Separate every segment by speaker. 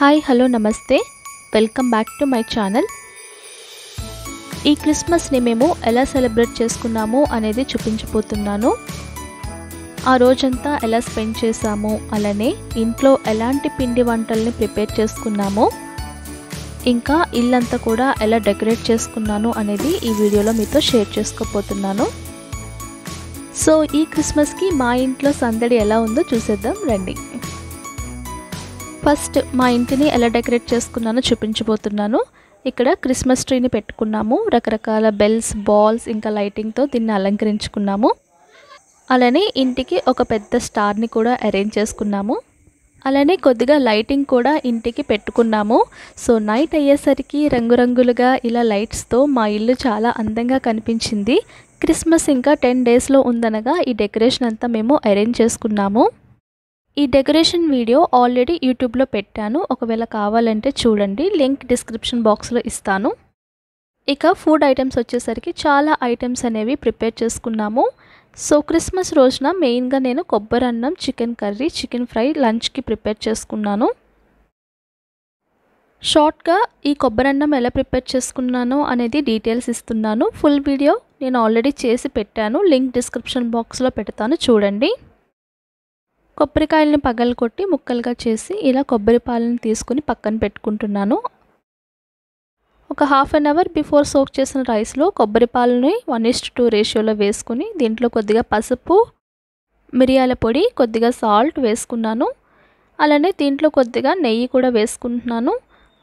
Speaker 1: hi hello నమస్తే welcome back to my channel ఈ క్రిస్మస్ని మేము ఎలా సెలబ్రేట్ చేసుకున్నాము అనేది చూపించబోతున్నాను ఆ రోజంతా ఎలా స్పెండ్ చేశాము అలానే ఇంట్లో ఎలాంటి పిండి వంటల్ని ప్రిపేర్ చేసుకున్నాము ఇంకా ఇల్లంతా కూడా ఎలా డెకరేట్ చేసుకున్నాను అనేది ఈ వీడియోలో మీతో షేర్ చేసుకోబోతున్నాను సో ఈ క్రిస్మస్కి మా ఇంట్లో సందడి ఎలా ఉందో చూసేద్దాం రండి ఫస్ట్ మా ఇంటిని ఎలా డెకరేట్ చేసుకున్నానో చూపించబోతున్నాను ఇక్కడ క్రిస్మస్ ట్రీని పెట్టుకున్నాము రకరకాల బెల్స్ బాల్స్ ఇంకా లైటింగ్తో దీన్ని అలంకరించుకున్నాము అలానే ఇంటికి ఒక పెద్ద స్టార్ని కూడా అరేంజ్ చేసుకున్నాము అలానే కొద్దిగా లైటింగ్ కూడా ఇంటికి పెట్టుకున్నాము సో నైట్ అయ్యేసరికి రంగురంగులుగా ఇలా లైట్స్తో మా ఇల్లు చాలా అందంగా కనిపించింది క్రిస్మస్ ఇంకా టెన్ డేస్లో ఉందనగా ఈ డెకరేషన్ అంతా మేము అరేంజ్ చేసుకున్నాము ఈ డెకరేషన్ వీడియో ఆల్రెడీ యూట్యూబ్లో పెట్టాను ఒకవేళ కావాలంటే చూడండి లింక్ డిస్క్రిప్షన్ బాక్స్లో ఇస్తాను ఇక ఫుడ్ ఐటమ్స్ వచ్చేసరికి చాలా ఐటమ్స్ అనేవి ప్రిపేర్ చేసుకున్నాము సో క్రిస్మస్ రోజున మెయిన్గా నేను కొబ్బరి అన్నం చికెన్ కర్రీ చికెన్ ఫ్రై లంచ్కి ప్రిపేర్ చేసుకున్నాను షార్ట్గా ఈ కొబ్బరి అన్నం ఎలా ప్రిపేర్ చేసుకున్నానో అనేది డీటెయిల్స్ ఇస్తున్నాను ఫుల్ వీడియో నేను ఆల్రెడీ చేసి పెట్టాను లింక్ డిస్క్రిప్షన్ బాక్స్లో పెడతాను చూడండి కొబ్బరికాయలను పగలగొట్టి ముక్కలుగా చేసి ఇలా కొబ్బరి పాలను తీసుకుని పక్కన పెట్టుకుంటున్నాను ఒక half an hour before soak చేసిన రైస్లో కొబ్బరి పాలని వన్ ఇస్ట్ టూ రేషియోలో వేసుకుని దీంట్లో కొద్దిగా పసుపు మిరియాల పొడి కొద్దిగా సాల్ట్ వేసుకున్నాను అలానే దీంట్లో కొద్దిగా నెయ్యి కూడా వేసుకుంటున్నాను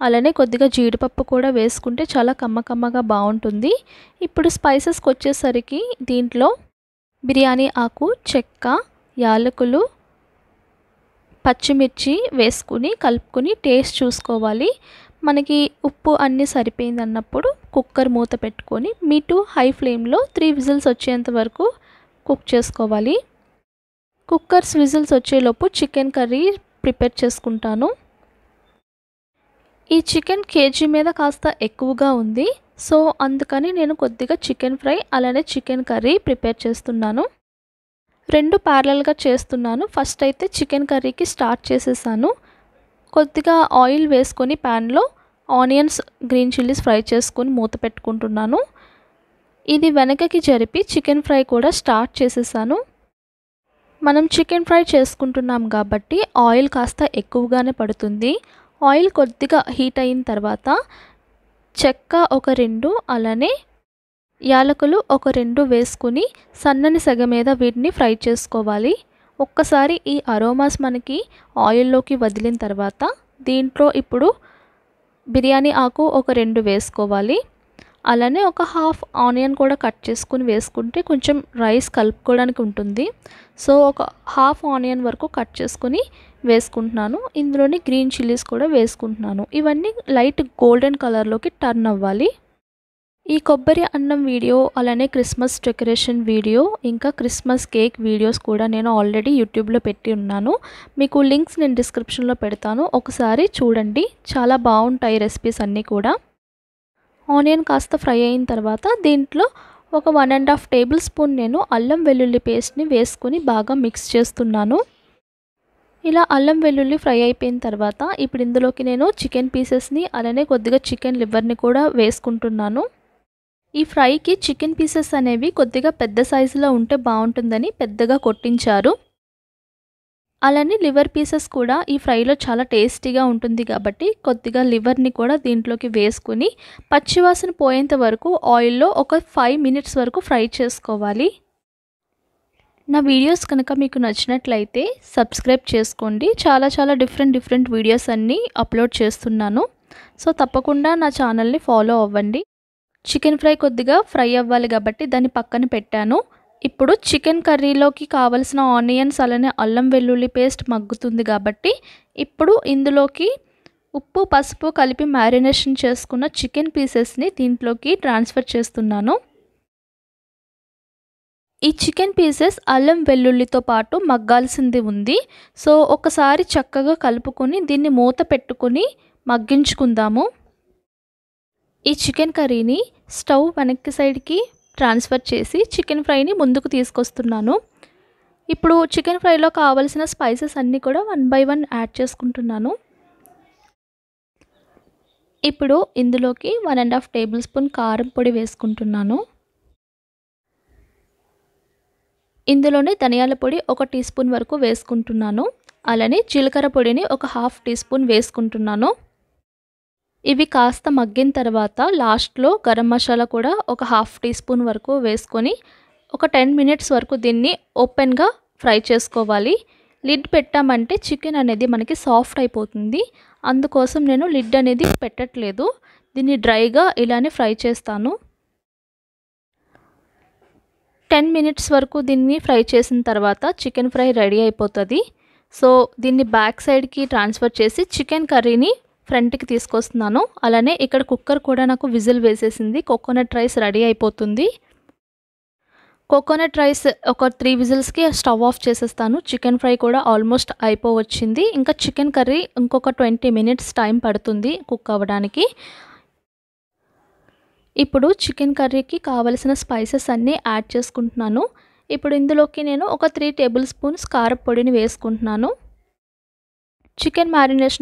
Speaker 1: అలానే కొద్దిగా జీడిపప్పు కూడా వేసుకుంటే చాలా కమ్మకమ్మగా బాగుంటుంది ఇప్పుడు స్పైసెస్కి వచ్చేసరికి దీంట్లో బిర్యానీ ఆకు చెక్క యాలకులు పచ్చిమిర్చి వేసుకుని కలుపుకుని టేస్ట్ చూసుకోవాలి మనకి ఉప్పు అన్నీ సరిపోయింది అన్నప్పుడు కుక్కర్ మూత పెట్టుకొని మీ టూ హై ఫ్లేమ్లో త్రీ విజిల్స్ వచ్చేంత వరకు కుక్ చేసుకోవాలి కుక్కర్స్ విజిల్స్ వచ్చేలోపు చికెన్ కర్రీ ప్రిపేర్ చేసుకుంటాను ఈ చికెన్ కేజీ మీద కాస్త ఎక్కువగా ఉంది సో అందుకని నేను కొద్దిగా చికెన్ ఫ్రై అలానే చికెన్ కర్రీ ప్రిపేర్ చేస్తున్నాను రెండు ప్యారలల్గా చేస్తున్నాను ఫస్ట్ అయితే చికెన్ కర్రీకి స్టార్ట్ చేసేసాను కొద్దిగా ఆయిల్ వేసుకొని ప్యాన్లో ఆనియన్స్ గ్రీన్ చిల్లీస్ ఫ్రై చేసుకొని మూత పెట్టుకుంటున్నాను ఇది వెనకకి జరిపి చికెన్ ఫ్రై కూడా స్టార్ట్ చేసేసాను మనం చికెన్ ఫ్రై చేసుకుంటున్నాం కాబట్టి ఆయిల్ కాస్త ఎక్కువగానే పడుతుంది ఆయిల్ కొద్దిగా హీట్ అయిన తర్వాత చెక్క ఒక రెండు అలానే యాలకులు ఒక రెండు వేసుకుని సన్నని సెగ మీద వీటిని ఫ్రై చేసుకోవాలి ఒక్కసారి ఈ అరోమాస్ మనకి ఆయిల్లోకి వదిలిన తర్వాత దీంట్లో ఇప్పుడు బిర్యానీ ఆకు ఒక రెండు వేసుకోవాలి అలానే ఒక హాఫ్ ఆనియన్ కూడా కట్ చేసుకుని వేసుకుంటే కొంచెం రైస్ కలుపుకోవడానికి ఉంటుంది సో ఒక హాఫ్ ఆనియన్ వరకు కట్ చేసుకుని వేసుకుంటున్నాను ఇందులోని గ్రీన్ చిల్లీస్ కూడా వేసుకుంటున్నాను ఇవన్నీ లైట్ గోల్డెన్ కలర్లోకి టర్న్ అవ్వాలి ఈ కొబ్బరి అన్నం వీడియో అలానే క్రిస్మస్ డెకరేషన్ వీడియో ఇంకా క్రిస్మస్ కేక్ వీడియోస్ కూడా నేను ఆల్రెడీ యూట్యూబ్లో పెట్టి ఉన్నాను మీకు లింక్స్ నేను డిస్క్రిప్షన్లో పెడతాను ఒకసారి చూడండి చాలా బాగుంటాయి రెసిపీస్ అన్నీ కూడా ఆనియన్ కాస్త ఫ్రై అయిన తర్వాత దీంట్లో ఒక one and half tablespoon నేను అల్లం వెల్లుల్లి పేస్ట్ని వేసుకుని బాగా మిక్స్ చేస్తున్నాను ఇలా అల్లం వెల్లుల్లి ఫ్రై అయిపోయిన తర్వాత ఇప్పుడు ఇందులోకి నేను చికెన్ పీసెస్ని అలానే కొద్దిగా చికెన్ లివర్ని కూడా వేసుకుంటున్నాను ఈ ఫ్రైకి చికెన్ పీసెస్ అనేవి కొద్దిగా పెద్ద సైజులో ఉంటే బాగుంటుందని పెద్దగా కొట్టించారు అలానే లివర్ పీసెస్ కూడా ఈ ఫ్రైలో చాలా టేస్టీగా ఉంటుంది కాబట్టి కొద్దిగా లివర్ని కూడా దీంట్లోకి వేసుకుని పచ్చివాసన పోయేంత వరకు ఆయిల్లో ఒక ఫైవ్ మినిట్స్ వరకు ఫ్రై చేసుకోవాలి నా వీడియోస్ కనుక మీకు నచ్చినట్లయితే సబ్స్క్రైబ్ చేసుకోండి చాలా చాలా డిఫరెంట్ డిఫరెంట్ వీడియోస్ అన్నీ అప్లోడ్ చేస్తున్నాను సో తప్పకుండా నా ఛానల్ని ఫాలో అవ్వండి చికెన్ ఫ్రై కొద్దిగా ఫ్రై అవ్వాలి కాబట్టి దాన్ని పక్కన పెట్టాను ఇప్పుడు చికెన్ కర్రీలోకి కావలసిన ఆనియన్స్ అలానే అల్లం వెల్లుల్లి పేస్ట్ మగ్గుతుంది కాబట్టి ఇప్పుడు ఇందులోకి ఉప్పు పసుపు కలిపి మ్యారినేషన్ చేసుకున్న చికెన్ పీసెస్ని దీంట్లోకి ట్రాన్స్ఫర్ చేస్తున్నాను ఈ చికెన్ పీసెస్ అల్లం వెల్లుల్లితో పాటు మగ్గాల్సింది ఉంది సో ఒకసారి చక్కగా కలుపుకొని దీన్ని మూత పెట్టుకొని మగ్గించుకుందాము ఈ చికెన్ కర్రీని స్టవ్ వెనక్కి సైడ్కి ట్రాన్స్ఫర్ చేసి చికెన్ ఫ్రైని ముందుకు తీసుకొస్తున్నాను ఇప్పుడు చికెన్ ఫ్రైలో కావలసిన స్పైసెస్ అన్నీ కూడా వన్ బై వన్ యాడ్ చేసుకుంటున్నాను ఇప్పుడు ఇందులోకి one and half tablespoon కారం పొడి వేసుకుంటున్నాను ఇందులోనే ధనియాల పొడి ఒక టీ స్పూన్ వరకు వేసుకుంటున్నాను అలానే జీలకర్ర పొడిని ఒక హాఫ్ టీ స్పూన్ వేసుకుంటున్నాను ఇవి కాస్త మగ్గిన తర్వాత లాస్ట్లో గరం మసాలా కూడా ఒక హాఫ్ టీ స్పూన్ వరకు వేసుకొని ఒక టెన్ మినిట్స్ వరకు దీన్ని ఓపెన్గా ఫ్రై చేసుకోవాలి లిడ్ పెట్టామంటే చికెన్ అనేది మనకి సాఫ్ట్ అయిపోతుంది అందుకోసం నేను లిడ్ అనేది పెట్టట్లేదు దీన్ని డ్రైగా ఇలానే ఫ్రై చేస్తాను టెన్ మినిట్స్ వరకు దీన్ని ఫ్రై చేసిన తర్వాత చికెన్ ఫ్రై రెడీ అయిపోతుంది సో దీన్ని బ్యాక్ సైడ్కి ట్రాన్స్ఫర్ చేసి చికెన్ కర్రీని ఫ్రంట్కి తీసుకొస్తున్నాను అలానే ఇక్కడ కుక్కర్ కూడా నాకు విజిల్ వేసేసింది కోకోనట్ రైస్ రెడీ అయిపోతుంది కోకోనట్ రైస్ ఒక త్రీ విజిల్స్కి స్టవ్ ఆఫ్ చేసేస్తాను చికెన్ ఫ్రై కూడా ఆల్మోస్ట్ అయిపోవచ్చింది ఇంకా చికెన్ కర్రీ ఇంకొక ట్వంటీ మినిట్స్ టైం పడుతుంది కుక్ అవ్వడానికి ఇప్పుడు చికెన్ కర్రీకి కావలసిన స్పైసెస్ అన్నీ యాడ్ చేసుకుంటున్నాను ఇప్పుడు ఇందులోకి నేను ఒక త్రీ టేబుల్ స్పూన్స్ కారపొడిని వేసుకుంటున్నాను చికెన్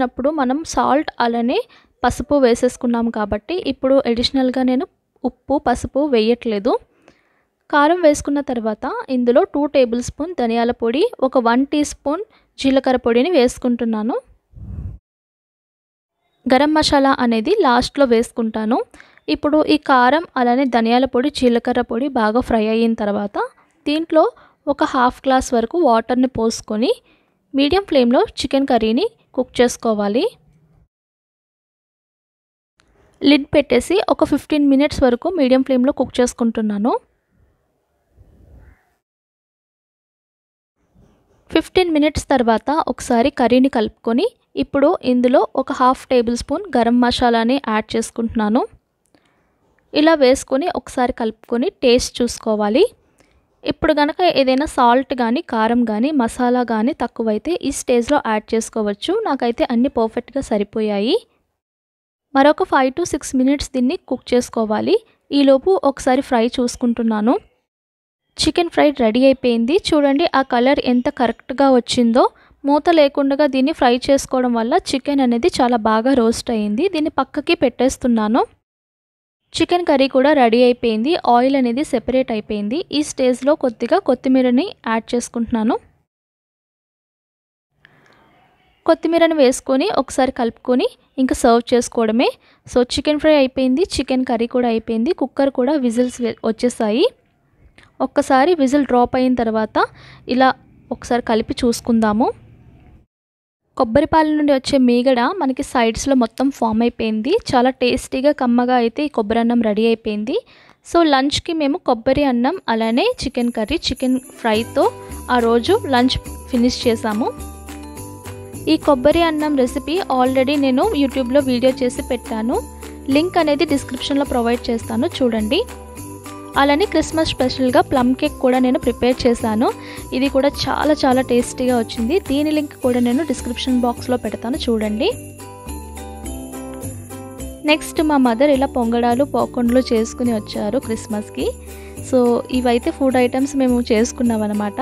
Speaker 1: అప్పుడు మనం సాల్ట్ అలానే పసుపు వేసేసుకున్నాం కాబట్టి ఇప్పుడు అడిషనల్గా నేను ఉప్పు పసుపు వేయట్లేదు కారం వేసుకున్న తర్వాత ఇందులో టూ టేబుల్ స్పూన్ ధనియాల పొడి ఒక వన్ టీ స్పూన్ జీలకర్ర పొడిని వేసుకుంటున్నాను గరం మసాలా అనేది లాస్ట్లో వేసుకుంటాను ఇప్పుడు ఈ కారం అలానే ధనియాల పొడి జీలకర్ర పొడి బాగా ఫ్రై అయిన తర్వాత దీంట్లో ఒక హాఫ్ గ్లాస్ వరకు వాటర్ని పోసుకొని మీడియం ఫ్లేమ్లో చికెన్ కర్రీని కుక్ చేసుకోవాలి లిడ్ పెట్టేసి ఒక ఫిఫ్టీన్ మినిట్స్ వరకు మీడియం ఫ్లేమ్లో కుక్ చేసుకుంటున్నాను ఫిఫ్టీన్ మినిట్స్ తర్వాత ఒకసారి కర్రీని కలుపుకొని ఇప్పుడు ఇందులో ఒక హాఫ్ టేబుల్ స్పూన్ గరం మసాలాని యాడ్ చేసుకుంటున్నాను ఇలా వేసుకొని ఒకసారి కలుపుకొని టేస్ట్ చూసుకోవాలి ఇప్పుడు కనుక ఏదైనా సాల్ట్ కానీ కారం కానీ మసాలా కానీ తక్కువైతే ఈ స్టేజ్లో యాడ్ చేసుకోవచ్చు నాకైతే అన్నీ పర్ఫెక్ట్గా సరిపోయాయి మరొక ఫైవ్ టు సిక్స్ మినిట్స్ దీన్ని కుక్ చేసుకోవాలి ఈలోపు ఒకసారి ఫ్రై చూసుకుంటున్నాను చికెన్ ఫ్రై రెడీ అయిపోయింది చూడండి ఆ కలర్ ఎంత కరెక్ట్గా వచ్చిందో మూత లేకుండా దీన్ని ఫ్రై చేసుకోవడం వల్ల చికెన్ అనేది చాలా బాగా రోస్ట్ అయింది దీన్ని పక్కకి పెట్టేస్తున్నాను చికెన్ కర్రీ కూడా రెడీ అయిపోయింది ఆయిల్ అనేది సెపరేట్ అయిపోయింది ఈ స్టేజ్లో కొద్దిగా కొత్తిమీరని యాడ్ చేసుకుంటున్నాను కొత్తిమీరని వేసుకొని ఒకసారి కలుపుకొని ఇంకా సర్వ్ చేసుకోవడమే సో చికెన్ ఫ్రై అయిపోయింది చికెన్ కర్రీ కూడా అయిపోయింది కుక్కర్ కూడా విజిల్స్ వచ్చేసాయి ఒక్కసారి విజిల్ డ్రాప్ అయిన తర్వాత ఇలా ఒకసారి కలిపి చూసుకుందాము కొబ్బరి నుండి వచ్చే మీగడ మనకి సైడ్స్లో మొత్తం ఫామ్ అయిపోయింది చాలా టేస్టీగా కమ్మగా అయితే ఈ కొబ్బరి అన్నం రెడీ అయిపోయింది సో లంచ్కి మేము కొబ్బరి అన్నం అలానే చికెన్ కర్రీ చికెన్ ఫ్రైతో ఆ రోజు లంచ్ ఫినిష్ చేసాము ఈ కొబ్బరి అన్నం రెసిపీ ఆల్రెడీ నేను యూట్యూబ్లో వీడియో చేసి పెట్టాను లింక్ అనేది డిస్క్రిప్షన్లో ప్రొవైడ్ చేస్తాను చూడండి అలానే క్రిస్మస్ స్పెషల్గా ప్లమ్ కేక్ కూడా నేను ప్రిపేర్ చేశాను ఇది కూడా చాలా చాలా టేస్టీగా వచ్చింది దీని లింక్ కూడా నేను డిస్క్రిప్షన్ బాక్స్లో పెడతాను చూడండి నెక్స్ట్ మా మదర్ ఇలా పొంగడాలు పోకొండలు చేసుకుని వచ్చారు క్రిస్మస్కి సో ఇవైతే ఫుడ్ ఐటమ్స్ మేము చేసుకున్నాం అనమాట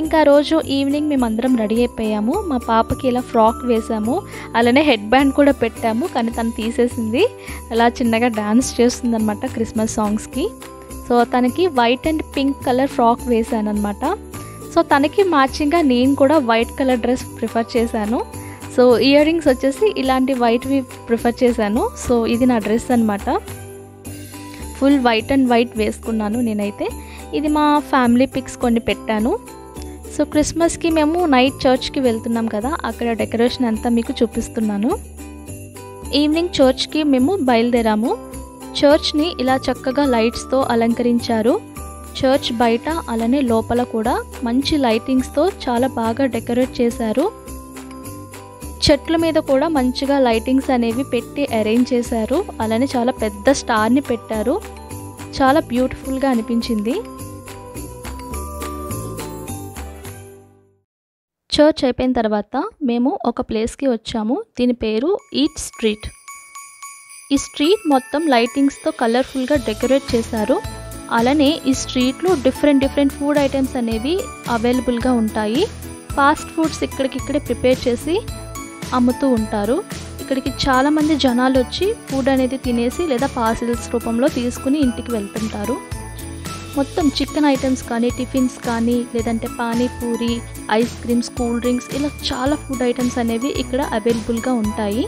Speaker 1: ఇంకా రోజు ఈవినింగ్ మేమందరం రెడీ అయిపోయాము మా పాపకి ఇలా ఫ్రాక్ వేసాము అలానే హెడ్ బ్యాండ్ కూడా పెట్టాము కానీ తను తీసేసింది అలా చిన్నగా డాన్స్ అనమాట క్రిస్మస్ సాంగ్స్కి సో తనకి white and pink colour frock వేశాను అనమాట సో తనకి మ్యాచింగ్గా నేను కూడా వైట్ కలర్ డ్రెస్ ప్రిఫర్ చేశాను సో ఇయర్ రింగ్స్ వచ్చేసి ఇలాంటి వైట్వి ప్రిఫర్ చేశాను సో ఇది నా డ్రెస్ అనమాట ఫుల్ వైట్ అండ్ వైట్ వేసుకున్నాను నేనైతే ఇది మా ఫ్యామిలీ పిక్స్ కొన్ని పెట్టాను సో క్రిస్మస్కి మేము నైట్ చర్చ్కి వెళ్తున్నాం కదా అక్కడ డెకరేషన్ అంతా మీకు చూపిస్తున్నాను ఈవినింగ్ చర్చ్కి మేము బయలుదేరాము చర్చ్ ని ఇలా చక్కగా లైట్స్ తో అలంకరించారు చర్చ్ బయట అలానే లోపల కూడా మంచి లైటింగ్స్తో చాలా బాగా డెకరేట్ చేశారు చెట్ల మీద కూడా మంచిగా లైటింగ్స్ అనేవి పెట్టి అరేంజ్ చేశారు అలానే చాలా పెద్ద స్టార్ ని పెట్టారు చాలా బ్యూటిఫుల్ గా అనిపించింది చర్చ్ అయిపోయిన తర్వాత మేము ఒక ప్లేస్కి వచ్చాము దీని పేరు ఈట్ స్ట్రీట్ ఈ స్ట్రీట్ మొత్తం లైటింగ్స్తో కలర్ఫుల్గా డెకరేట్ చేశారు అలానే ఈ స్ట్రీట్లో డిఫరెంట్ డిఫరెంట్ ఫుడ్ ఐటమ్స్ అనేవి అవైలబుల్గా ఉంటాయి ఫాస్ట్ ఫుడ్స్ ఇక్కడికిక్కడే ప్రిపేర్ చేసి అమ్ముతూ ఉంటారు ఇక్కడికి చాలామంది జనాలు వచ్చి ఫుడ్ అనేది తినేసి లేదా పార్సిల్స్ రూపంలో తీసుకుని ఇంటికి వెళ్తుంటారు మొత్తం చికెన్ ఐటమ్స్ కానీ టిఫిన్స్ కానీ లేదంటే panipuri ice creams cool drinks ఇలా చాలా ఫుడ్ ఐటమ్స్ అనేవి ఇక్కడ అవైలబుల్గా ఉంటాయి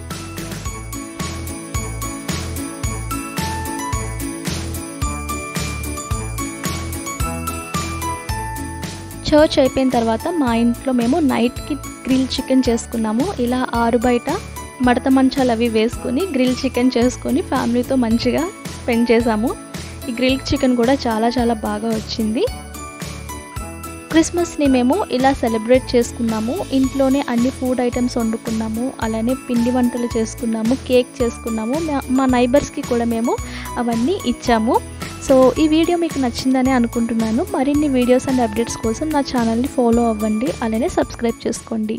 Speaker 1: చర్చ్ అయిపోయిన తర్వాత మా ఇంట్లో మేము నైట్కి గ్రిల్ చికెన్ చేసుకున్నాము ఇలా ఆరు బయట మడత మంచాలు అవి వేసుకుని గ్రిల్ చికెన్ చేసుకొని ఫ్యామిలీతో మంచిగా స్పెండ్ చేసాము ఈ గ్రిల్ చికెన్ కూడా చాలా చాలా బాగా వచ్చింది క్రిస్మస్ని మేము ఇలా సెలబ్రేట్ చేసుకున్నాము ఇంట్లోనే అన్ని ఫుడ్ ఐటమ్స్ వండుకున్నాము అలానే పిండి వంటలు చేసుకున్నాము కేక్ చేసుకున్నాము మా నైబర్స్కి కూడా మేము అవన్నీ ఇచ్చాము సో ఈ వీడియో మీకు నచ్చిందని అనుకుంటున్నాను మరిన్ని వీడియోస్ అండ్ అప్డేట్స్ కోసం నా ఛానల్ని ఫాలో అవ్వండి అలానే సబ్స్క్రైబ్ చేసుకోండి